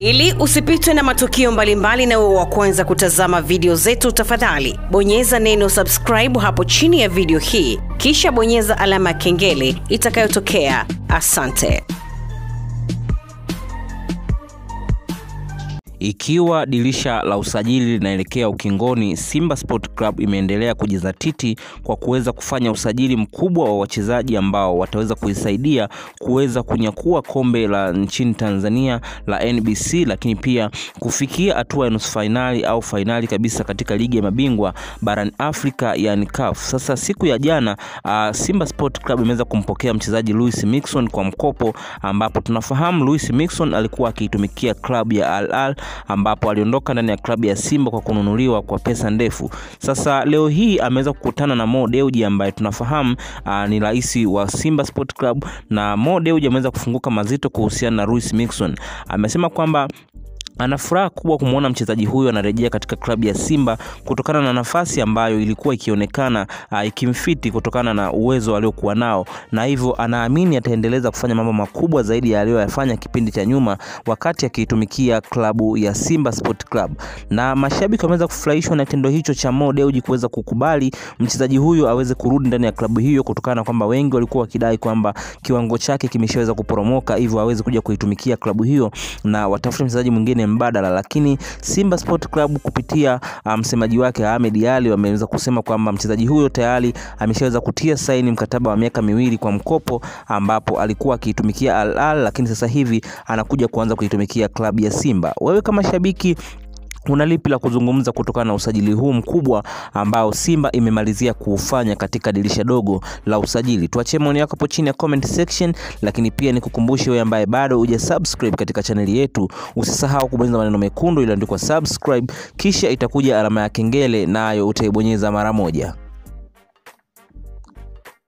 Ili usipitwe na matukio mbalimbali na wewe wa kwanza kutazama video zetu, tafadhali bonyeza neno subscribe hapo chini ya video hii, kisha bonyeza alama ya kengele itakayotokea. Asante. Ikiwa dirisha la usajili linaelekea ukingoni, Simba Sport Club imeendelea kujizatiti kwa kuweza kufanya usajili mkubwa wa wachezaji ambao wataweza kuisaidia kuweza kunyakua kombe la nchini Tanzania la NBC, lakini pia kufikia hatua ya nusu fainali au fainali kabisa katika ligi ya mabingwa barani Afrika, yani CAF. Sasa siku ya jana uh, Simba Sport Club imeweza kumpokea mchezaji Luis Mixon kwa mkopo, ambapo tunafahamu Luis Mixon alikuwa akiitumikia klabu ya Al Ahly ambapo aliondoka ndani ya klabu ya Simba kwa kununuliwa kwa pesa ndefu. Sasa leo hii ameweza kukutana na Mo Dewji ambaye tunafahamu uh, ni rais wa Simba Sport Club, na Mo Dewji ameweza kufunguka mazito kuhusiana na Luis Mixon. Amesema kwamba ana furaha kubwa kumwona mchezaji huyo anarejea katika klabu ya Simba kutokana na nafasi ambayo ilikuwa ikionekana uh, ikimfiti kutokana na uwezo aliokuwa nao, na hivyo anaamini ataendeleza kufanya mambo makubwa zaidi ya aliyoyafanya kipindi cha nyuma wakati akiitumikia klabu ya Simba Sport Club. Na mashabiki wameweza kufurahishwa na kitendo hicho cha Mo Dewji kuweza kukubali mchezaji huyo aweze kurudi ndani ya klabu hiyo kutokana na kwamba wengi walikuwa wakidai kwamba kiwango chake kimeshaweza kuporomoka, hivyo aweze kuja kuitumikia klabu hiyo na watafute mchezaji mwingine njia mbadala, lakini Simba Sport Club kupitia ah, msemaji um, wake Ahmed Ali wameweza kusema kwamba mchezaji huyo tayari ameshaweza kutia saini mkataba wa miaka miwili kwa mkopo ambapo alikuwa akiitumikia Al Ahly, lakini sasa hivi anakuja kuanza kuitumikia klabu ya Simba. Wewe kama shabiki Una lipi la kuzungumza kutokana na usajili huu mkubwa ambao Simba imemalizia kuufanya katika dirisha dogo la usajili? Tuachie maoni yako hapo chini ya comment section, lakini pia nikukumbushe wewe ambaye bado huja subscribe katika chaneli yetu, usisahau kubonyeza maneno mekundu iliyoandikwa subscribe, kisha itakuja alama ya kengele, nayo na utaibonyeza mara moja.